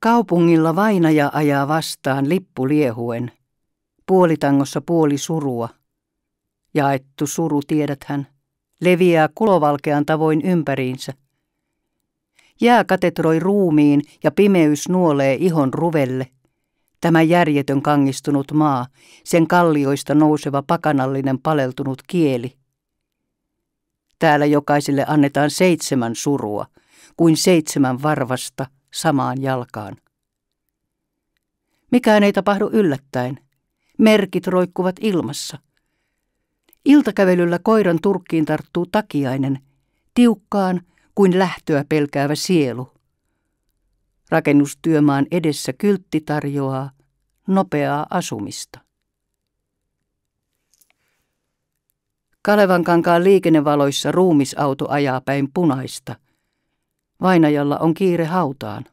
Kaupungilla vainaja ajaa vastaan lippu liehuen, puolitangossa puoli surua. Jaettu suru, tiedäthän, leviää kulovalkean tavoin ympäriinsä. Jää katetroi ruumiin ja pimeys nuolee ihon ruvelle. Tämä järjetön kangistunut maa, sen kallioista nouseva pakanallinen paleltunut kieli. Täällä jokaiselle annetaan seitsemän surua, kuin seitsemän varvasta – samaan jalkaan. Mikään ei tapahdu yllättäen. Merkit roikkuvat ilmassa. Iltakävelyllä koiran turkkiin tarttuu takiainen, tiukkaan kuin lähtöä pelkäävä sielu. Rakennustyömaan edessä kyltti tarjoaa nopeaa asumista. Kalevankankaan liikennevaloissa ruumisauto ajaa päin punaista – Vainajalla on kiire hautaan.